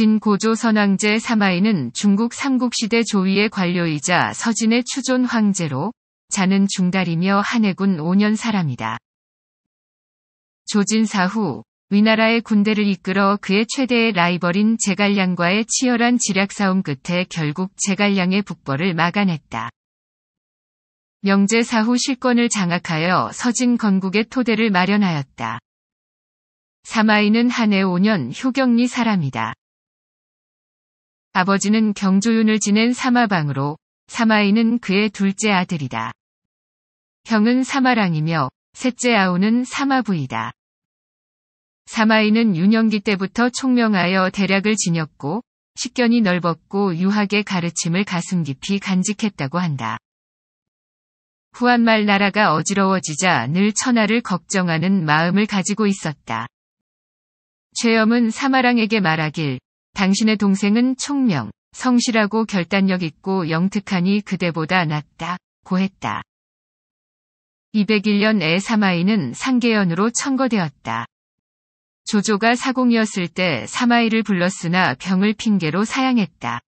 진고조 선왕제 사마이는 중국 삼국시대 조위의 관료이자 서진의 추존 황제로 자는 중달이며 한해군 5년 사람이다. 조진사 후 위나라의 군대를 이끌어 그의 최대의 라이벌인 제갈량과의 치열한 지략싸움 끝에 결국 제갈량의 북벌을 막아냈다. 명제 사후 실권을 장악하여 서진 건국의 토대를 마련하였다. 사마이는 한해 5년 효경리 사람이다. 아버지는 경조윤을 지낸 사마방으로 사마이는 그의 둘째 아들이다. 형은 사마랑이며 셋째 아우는 사마부이다. 사마이는 윤영기 때부터 총명하여 대략을 지녔고 식견이 넓었고 유학의 가르침을 가슴 깊이 간직했다고 한다. 후한말 나라가 어지러워지자 늘 천하를 걱정하는 마음을 가지고 있었다. 최엄은 사마랑에게 말하길 당신의 동생은 총명, 성실하고 결단력 있고 영특하니 그대보다 낫다, 고했다. 201년에 사마이는 상계연으로 청거되었다. 조조가 사공이었을 때 사마이를 불렀으나 병을 핑계로 사양했다.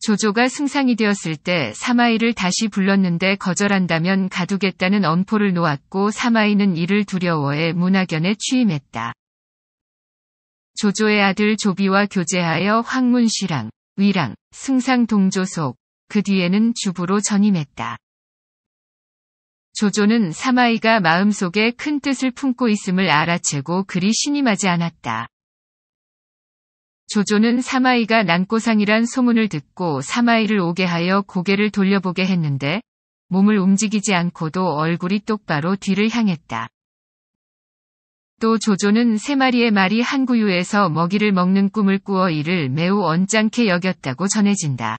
조조가 승상이 되었을 때 사마이를 다시 불렀는데 거절한다면 가두겠다는 언포를 놓았고 사마이는 이를 두려워해 문학연에 취임했다. 조조의 아들 조비와 교제하여 황문시랑, 위랑, 승상 동조속, 그 뒤에는 주부로 전임했다. 조조는 사마이가 마음속에 큰 뜻을 품고 있음을 알아채고 그리 신임하지 않았다. 조조는 사마이가 난고상이란 소문을 듣고 사마이를 오게 하여 고개를 돌려보게 했는데 몸을 움직이지 않고도 얼굴이 똑바로 뒤를 향했다. 또 조조는 세 마리의 말이 한 구유에서 먹이를 먹는 꿈을 꾸어 이를 매우 언짢게 여겼다고 전해진다.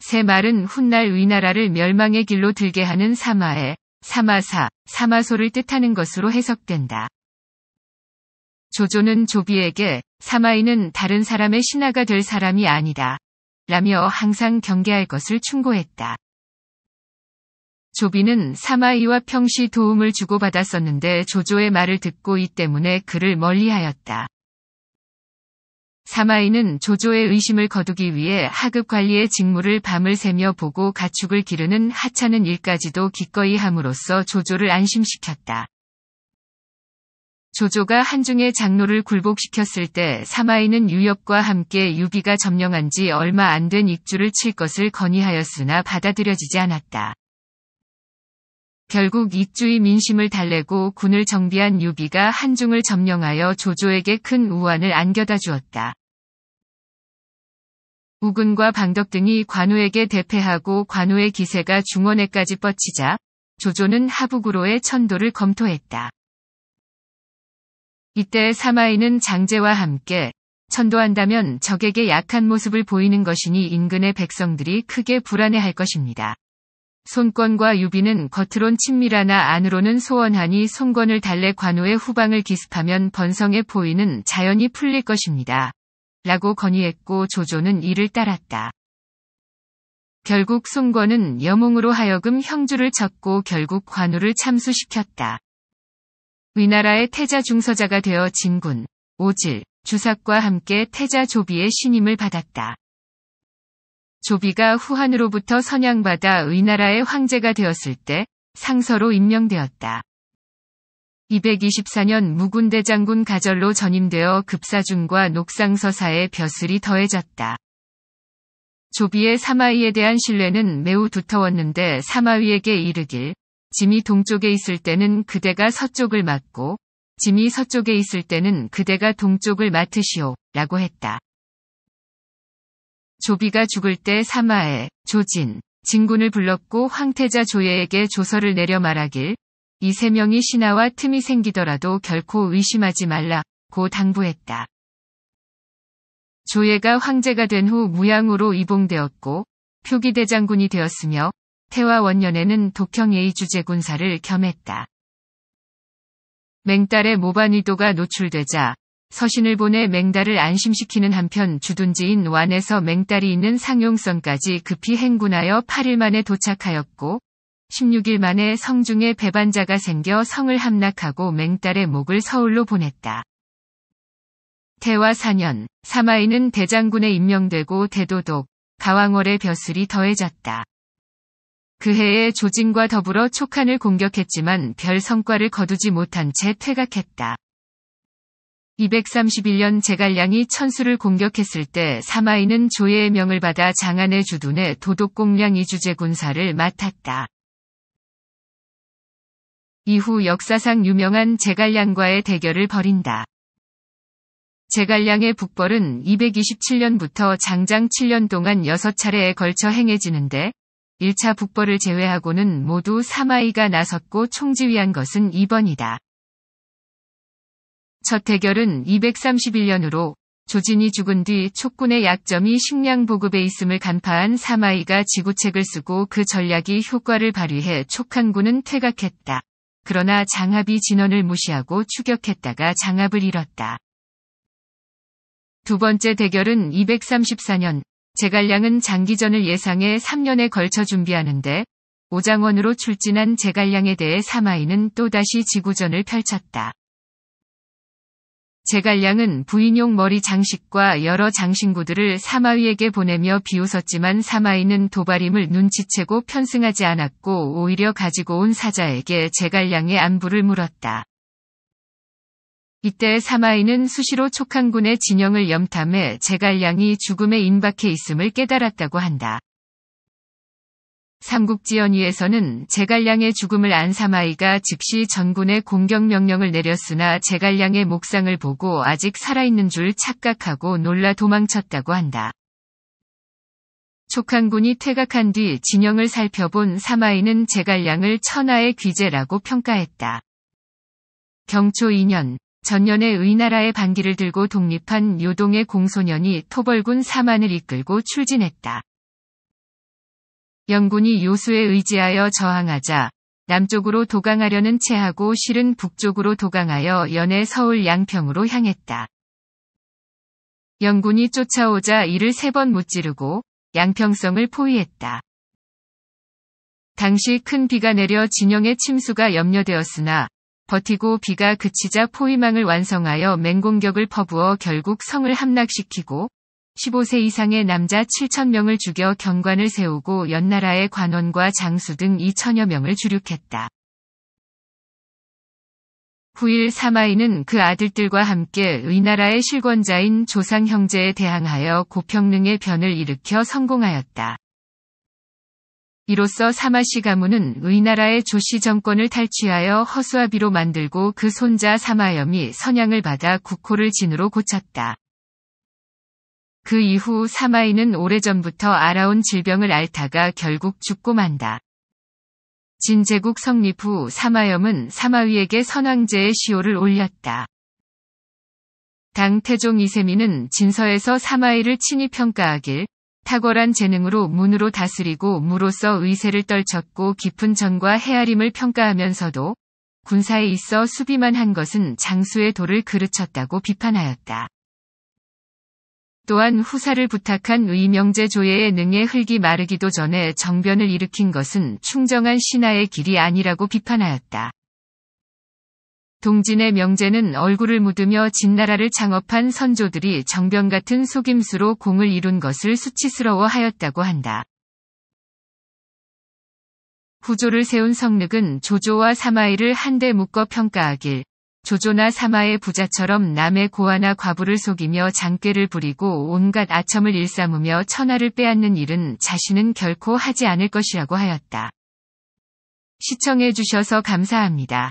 세 말은 훗날 위나라를 멸망의 길로 들게 하는 사마에 사마사, 사마소를 뜻하는 것으로 해석된다. 조조는 조비에게 사마이는 다른 사람의 신하가 될 사람이 아니다. 라며 항상 경계할 것을 충고했다. 조비는 사마이와 평시 도움을 주고받았었는데 조조의 말을 듣고 이 때문에 그를 멀리하였다. 사마이는 조조의 의심을 거두기 위해 하급 관리의 직무를 밤을 새며 보고 가축을 기르는 하찮은 일까지도 기꺼이 함으로써 조조를 안심시켰다. 조조가 한중의 장로를 굴복시켰을 때 사마이는 유엽과 함께 유비가 점령한 지 얼마 안 된 익주를 칠 것을 건의하였으나 받아들여지지 않았다. 결국 이주의 민심을 달래고 군을 정비한 유비가 한중을 점령하여 조조에게 큰 우환을 안겨다 주었다. 우군과 방덕 등이 관우에게 대패하고 관우의 기세가 중원에까지 뻗치자 조조는 하북으로의 천도를 검토했다. 이때 사마이는 장제와 함께 천도한다면 적에게 약한 모습을 보이는 것이니 인근의 백성들이 크게 불안해할 것입니다. 손권과 유비는 겉으론 친밀하나 안으로는 소원하니 손권을 달래 관우의 후방을 기습하면 번성해 보이는 자연이 풀릴 것입니다. 라고 건의했고 조조는 이를 따랐다. 결국 손권은 여몽으로 하여금 형주를 찾고 결국 관우를 참수시켰다. 위나라의 태자 중서자가 되어 진군, 오질, 주삭과 함께 태자 조비의 신임을 받았다. 조비가 후한으로부터 선양받아 의나라의 황제가 되었을 때 상서로 임명되었다. 224년 무군대 장군 가절로 전임되어 급사중과 녹상서사의 벼슬이 더해졌다. 조비의 사마위에 대한 신뢰는 매우 두터웠는데 사마위에게 이르길 짐이 동쪽에 있을 때는 그대가 서쪽을 맡고 짐이 서쪽에 있을 때는 그대가 동쪽을 맡으시오 라고 했다. 조비가 죽을 때 사마에 조진 진군을 불렀고 황태자 조예에게 조서를 내려 말하길 이 세 명이 신하와 틈이 생기더라도 결코 의심하지 말라고 당부했다. 조예가 황제가 된 후 무양으로 이봉되었고 표기대장군이 되었으며 태화 원년에는 독형 예의주제 군사를 겸했다. 맹딸의 모반위도가 노출되자 서신을 보내 맹달을 안심시키는 한편 주둔지인 완에서 맹달이 있는 상용성까지 급히 행군하여 8일 만에 도착하였고 16일 만에 성중에 배반자가 생겨 성을 함락하고 맹달의 목을 서울로 보냈다. 태화 4년, 사마이는 대장군에 임명되고 대도독, 가왕월의 벼슬이 더해졌다. 그 해에 조진과 더불어 촉한을 공격했지만 별 성과를 거두지 못한 채 퇴각했다. 231년 제갈량이 천수를 공격했을 때 사마이는 조예의 명을 받아 장안의 주둔에 도독공량 이주제 군사를 맡았다. 이후 역사상 유명한 제갈량과의 대결을 벌인다. 제갈량의 북벌은 227년부터 장장 7년 동안 6차례에 걸쳐 행해지는데 1차 북벌을 제외하고는 모두 사마이가 나섰고 총지휘한 것은 2번이다. 첫 해결은 231년으로 조진이 죽은 뒤 촉군의 약점이 식량 보급에 있음을 간파한 사마이가 지구책을 쓰고 그 전략이 효과를 발휘해 촉한군은 퇴각했다. 그러나 장합이 진원을 무시하고 추격했다가 장합을 잃었다. 두 번째 대결은 234년 제갈량은 장기전을 예상해 3년에 걸쳐 준비하는데 오장원으로 출진한 제갈량에 대해 사마이는 또다시 지구전을 펼쳤다. 제갈량은 부인용 머리 장식과 여러 장신구들을 사마위에게 보내며 비웃었지만 사마위는 도발임을 눈치채고 편승하지 않았고 오히려 가지고 온 사자에게 제갈량의 안부를 물었다. 이때 사마이는 수시로 촉한군의 진영을 염탐해 제갈량이 죽음에 임박해 있음을 깨달았다고 한다. 삼국지연의에서는 제갈량의 죽음을 안 사마이가 즉시 전군에 공격 명령을 내렸으나 제갈량의 목상을 보고 아직 살아있는 줄 착각하고 놀라 도망쳤다고 한다. 촉한군이 퇴각한 뒤 진영을 살펴본 사마이는 제갈량을 천하의 귀재라고 평가했다. 경초 2년, 전년에 의나라의 반기를 들고 독립한 요동의 공소년이 토벌군 사만을 이끌고 출진했다. 영군이 요수에 의지하여 저항하자 남쪽으로 도강하려는 채하고 실은 북쪽으로 도강하여 연해 서울 양평으로 향했다. 영군이 쫓아오자 이를 세 번 무찌르고 양평성을 포위했다. 당시 큰 비가 내려 진영의 침수가 염려되었으나 버티고 비가 그치자 포위망을 완성하여 맹공격을 퍼부어 결국 성을 함락시키고 15세 이상의 남자 7천명을 죽여 경관을 세우고 연나라의 관원과 장수 등 2천여 명을 주륙했다. 9일 사마이는 그 아들들과 함께 위나라의 실권자인 조상 형제에 대항하여 고평릉의 변을 일으켜 성공하였다. 이로써 사마씨 가문은 위나라의 조씨 정권을 탈취하여 허수아비로 만들고 그 손자 사마염이 선양을 받아 국호를 진으로 고쳤다. 그 이후 사마이는 오래전부터 알아온 질병을 앓다가 결국 죽고 만다. 진제국 성립 후 사마염은 사마위에게 선왕제의 시호를 올렸다. 당태종 이세민은 진서에서 사마이를 친히 평가하길 탁월한 재능으로 문으로 다스리고 무로서 의세를 떨쳤고 깊은 정과 헤아림을 평가하면서도 군사에 있어 수비만 한 것은 장수의 도를 그르쳤다고 비판하였다. 또한 후사를 부탁한 의명제 조예의 능에 흙이 마르기도 전에 정변을 일으킨 것은 충정한 신하의 길이 아니라고 비판하였다. 동진의 명제는 얼굴을 묻으며 진나라를 창업한 선조들이 정변 같은 속임수로 공을 이룬 것을 수치스러워 하였다고 한다. 구조를 세운 성륵은 조조와 사마이를 한데 묶어 평가하길 조조나 사마의 부자처럼 남의 고아나 과부를 속이며 장꾀를 부리고 온갖 아첨을 일삼으며 천하를 빼앗는 일은 자신은 결코 하지 않을 것이라고 하였다. 시청해주셔서 감사합니다.